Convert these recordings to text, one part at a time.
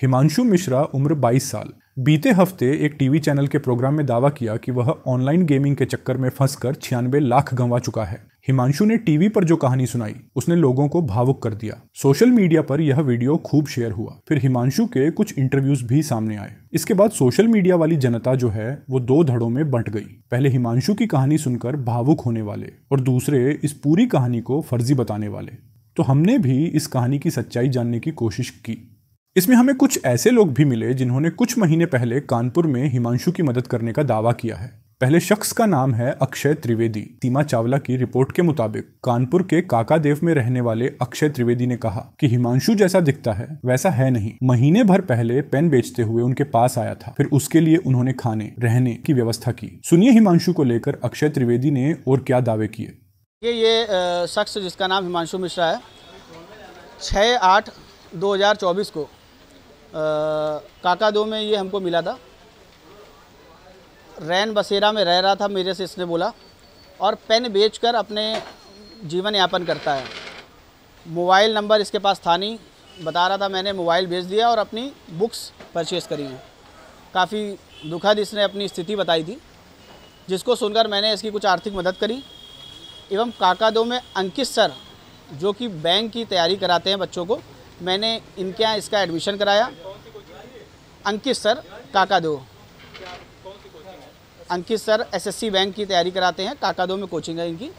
हिमांशु मिश्रा उम्र 22 साल बीते हफ्ते एक टीवी चैनल के प्रोग्राम में दावा किया कि वह ऑनलाइन गेमिंग के चक्कर में फंसकर छियानवे लाख गंवा चुका है हिमांशु ने टीवी पर जो कहानी सुनाई उसने लोगों को भावुक कर दिया सोशल मीडिया पर यह वीडियो खूब शेयर हुआ फिर हिमांशु के कुछ इंटरव्यूज भी सामने आए इसके बाद सोशल मीडिया वाली जनता जो है वो दो धड़ों में बंट गई पहले हिमांशु की कहानी सुनकर भावुक होने वाले और दूसरे इस पूरी कहानी को फर्जी बताने वाले तो हमने भी इस कहानी की सच्चाई जानने की कोशिश की इसमें हमें कुछ ऐसे लोग भी मिले जिन्होंने कुछ महीने पहले कानपुर में हिमांशु की मदद करने का दावा किया है पहले शख्स का नाम है अक्षय त्रिवेदी सीमा चावला की रिपोर्ट के मुताबिक कानपुर के काकादेव में रहने वाले अक्षय त्रिवेदी ने कहा कि हिमांशु जैसा दिखता है वैसा है नहीं महीने भर पहले पेन बेचते हुए उनके पास आया था फिर उसके लिए उन्होंने खाने रहने की व्यवस्था की सुनिए हिमांशु को लेकर अक्षय त्रिवेदी ने और क्या दावे किए ये ये शख्स जिसका नाम हिमांशु मिश्रा है छः आठ दो को काका दो में ये हमको मिला था रैन बसेरा में रह रहा था मेरे से इसने बोला और पेन बेचकर अपने जीवन यापन करता है मोबाइल नंबर इसके पास था नहीं बता रहा था मैंने मोबाइल बेच दिया और अपनी बुक्स परचेज़ करी हैं काफ़ी दुखद इसने अपनी स्थिति बताई थी जिसको सुनकर मैंने इसकी कुछ आर्थिक मदद करी एवं काका दो में अंकित सर जो कि बैंक की तैयारी कराते हैं बच्चों को मैंने इनके यहाँ इसका एडमिशन कराया अंकित सर काकादो अंकित सर एसएससी बैंक की तैयारी कराते हैं काकादो में कोचिंग है इनकी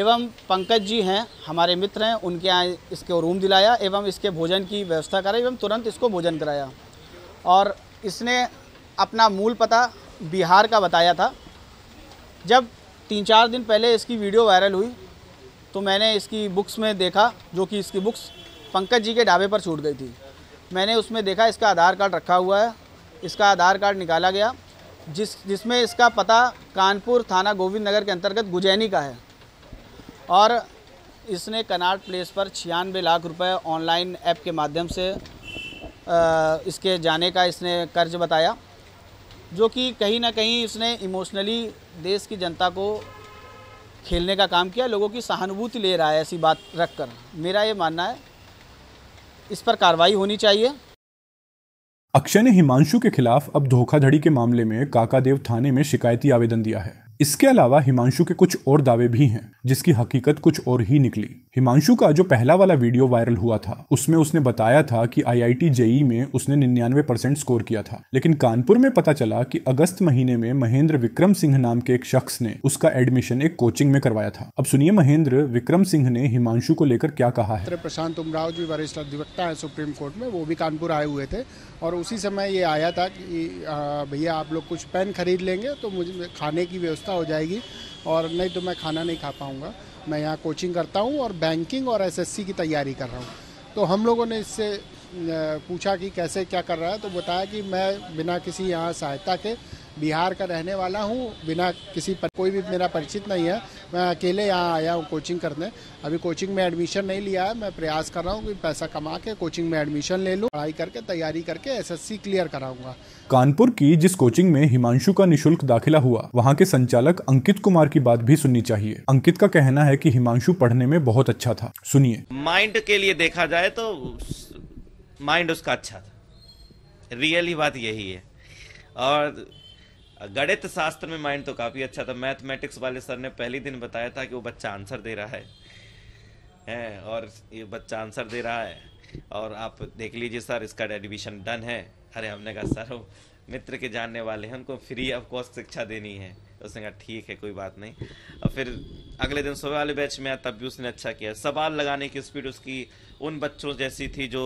एवं पंकज जी हैं हमारे मित्र हैं उनके यहाँ इसको रूम दिलाया एवं इसके भोजन की व्यवस्था कराई एवं तुरंत इसको भोजन कराया और इसने अपना मूल पता बिहार का बताया था जब तीन चार दिन पहले इसकी वीडियो वायरल हुई तो मैंने इसकी बुक्स में देखा जो कि इसकी बुक्स पंकज जी के ढाबे पर छूट गई थी मैंने उसमें देखा इसका आधार कार्ड रखा हुआ है इसका आधार कार्ड निकाला गया जिस जिसमें इसका पता कानपुर थाना गोविंद नगर के अंतर्गत गुजैनी का है और इसने कनाट प्लेस पर छियानवे लाख रुपए ऑनलाइन ऐप के माध्यम से इसके जाने का इसने कर्ज बताया जो कि कहीं ना कहीं इसने इमोशनली देश की जनता को खेलने का काम किया लोगों की सहानुभूति ले रहा है ऐसी बात रखकर मेरा ये मानना है इस पर कार्रवाई होनी चाहिए अक्षय ने हिमांशु के खिलाफ अब धोखाधड़ी के मामले में काकादेव थाने में शिकायती आवेदन दिया है इसके अलावा हिमांशु के कुछ और दावे भी हैं जिसकी हकीकत कुछ और ही निकली हिमांशु का जो पहला वाला वीडियो वायरल हुआ था उसमें उसने बताया था कि आईआईटी जेई e में उसने निन्यानवे परसेंट स्कोर किया था लेकिन कानपुर में पता चला कि अगस्त महीने में महेंद्र विक्रम सिंह नाम के एक शख्स ने उसका एडमिशन एक कोचिंग में करवाया था अब सुनिए महेंद्र विक्रम सिंह ने हिमांशु को लेकर क्या कहा है प्रशांत उमराव जी वरिष्ठ अधिवक्ता है सुप्रीम कोर्ट में वो भी कानपुर आए हुए थे और उसी समय ये आया था कि भैया आप लोग कुछ पेन खरीद लेंगे तो मुझे खाने की व्यवस्था हो जाएगी और नहीं तो मैं खाना नहीं खा पाऊँगा मैं यहाँ कोचिंग करता हूँ और बैंकिंग और एसएससी की तैयारी कर रहा हूँ तो हम लोगों ने इससे पूछा कि कैसे क्या कर रहा है तो बताया कि मैं बिना किसी यहाँ सहायता के बिहार का रहने वाला हूँ बिना किसी पर कोई भी मेरा परिचित नहीं है मैं अकेले यहाँ आया हूँ कोचिंग करने अभी कोचिंग में एडमिशन नहीं लिया है मैं प्रयास कर रहा हूँ कि पैसा कमा के कोचिंग में एडमिशन ले लूँ पढ़ाई करके तैयारी करके एसएससी क्लियर कराऊंगा कानपुर की जिस कोचिंग में हिमांशु का निःशुल्क दाखिला हुआ वहाँ के संचालक अंकित कुमार की बात भी सुननी चाहिए अंकित का कहना है की हिमांशु पढ़ने में बहुत अच्छा था सुनिए माइंड के लिए देखा जाए तो माइंड उसका अच्छा था रियली बात यही है और गणित शास्त्र में माइंड तो काफ़ी अच्छा था मैथमेटिक्स वाले सर ने पहले दिन बताया था कि वो बच्चा आंसर दे रहा है है और ये बच्चा आंसर दे रहा है और आप देख लीजिए सर इसका एडमिशन डन है अरे हमने कहा सर हम मित्र के जानने वाले हैं उनको फ्री ऑफ कॉस्ट शिक्षा देनी है उसने कहा ठीक है कोई बात नहीं और फिर अगले दिन सुबह वाले बैच में आया तब भी उसने अच्छा किया सवाल लगाने की स्पीड उसकी उन बच्चों जैसी थी जो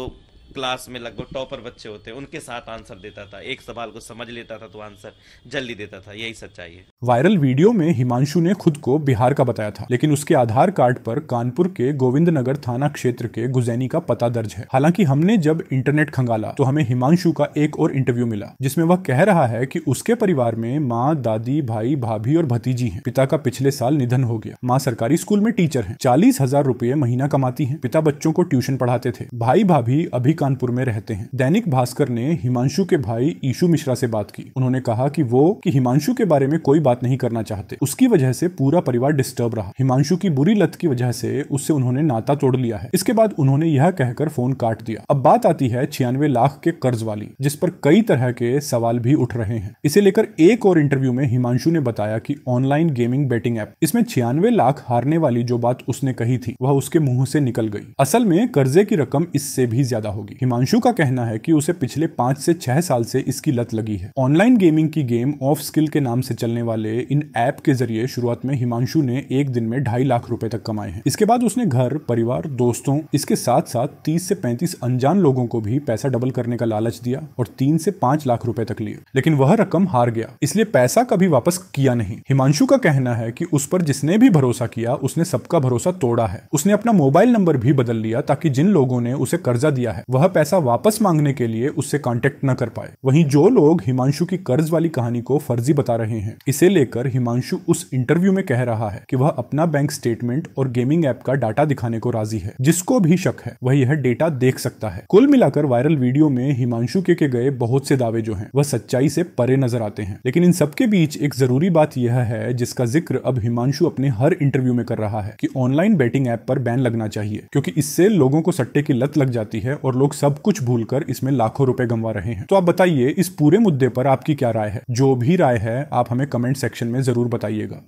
क्लास में लगभग टॉपर बच्चे होते हैं उनके साथ आंसर देता था एक सवाल को समझ लेता था तो आंसर जल्दी देता था यही सच्चाई है वायरल वीडियो में हिमांशु ने खुद को बिहार का बताया था लेकिन उसके आधार कार्ड पर कानपुर के गोविंद नगर थाना क्षेत्र के गुजैनी का पता दर्ज है हालांकि हमने जब इंटरनेट खंगाला तो हमें हिमांशु का एक और इंटरव्यू मिला जिसमें वह कह रहा है कि उसके परिवार में माँ दादी भाई भाभी और भतीजी है पिता का पिछले साल निधन हो गया माँ सरकारी स्कूल में टीचर है चालीस हजार रूपए महीना कमाती है पिता बच्चों को ट्यूशन पढ़ाते थे भाई भाभी अभी कानपुर में रहते हैं दैनिक भास्कर ने हिमांशु के भाई ईशु मिश्रा से बात की उन्होंने कहा कि वो कि हिमांशु के बारे में कोई बात नहीं करना चाहते उसकी वजह से पूरा परिवार डिस्टर्ब रहा हिमांशु की बुरी लत की वजह से उससे उन्होंने नाता तोड़ लिया है इसके बाद उन्होंने यह कहकर फोन काट दिया अब बात आती है छियानवे लाख के कर्ज वाली जिस पर कई तरह के सवाल भी उठ रहे हैं इसे लेकर एक और इंटरव्यू में हिमांशु ने बताया की ऑनलाइन गेमिंग बेटिंग ऐप इसमें छियानवे लाख हारने वाली जो बात उसने कही थी वह उसके मुंह से निकल गई असल में कर्जे की रकम इससे भी ज्यादा होगी होगी हिमांशु का कहना है कि उसे पिछले पाँच से छह साल से इसकी लत लगी है ऑनलाइन गेमिंग की गेम ऑफ स्किल के नाम से चलने वाले इन ऐप के जरिए शुरुआत में हिमांशु ने एक दिन में ढाई लाख रुपए तक कमाए हैं इसके बाद उसने घर परिवार दोस्तों इसके साथ साथ तीस से पैंतीस अनजान लोगों को भी पैसा डबल करने का लालच दिया और तीन से पांच लाख रुपए तक लिए लेकिन वह रकम हार गया इसलिए पैसा कभी वापस किया नहीं हिमांशु का कहना है कि उस पर जिसने भी भरोसा किया उसने सबका भरोसा तोड़ा है उसने अपना मोबाइल नंबर भी बदल लिया ताकि जिन लोगों ने उसे कर्जा दिया है वह वह पैसा वापस मांगने के लिए उससे कांटेक्ट न कर पाए वहीं जो लोग हिमांशु की कर्ज वाली कहानी को फर्जी बता रहे हैं इसे लेकर हिमांशु उस इंटरव्यू में कह रहा है कि वह अपना बैंक स्टेटमेंट और गेमिंग ऐप का डाटा दिखाने को राजी है जिसको भी शक है वह यह डेटा देख सकता है कुल मिलाकर वायरल वीडियो में हिमांशु के, के गए बहुत से दावे जो है वह सच्चाई से परे नजर आते हैं लेकिन इन सबके बीच एक जरूरी बात यह है जिसका जिक्र अब हिमांशु अपने हर इंटरव्यू में कर रहा है कि ऑनलाइन बैटिंग ऐप पर बैन लगना चाहिए क्योंकि इससे लोगों को सट्टे की लत लग जाती है और लोग लोग सब कुछ भूलकर इसमें लाखों रुपए गंवा रहे हैं तो आप बताइए इस पूरे मुद्दे पर आपकी क्या राय है जो भी राय है आप हमें कमेंट सेक्शन में जरूर बताइएगा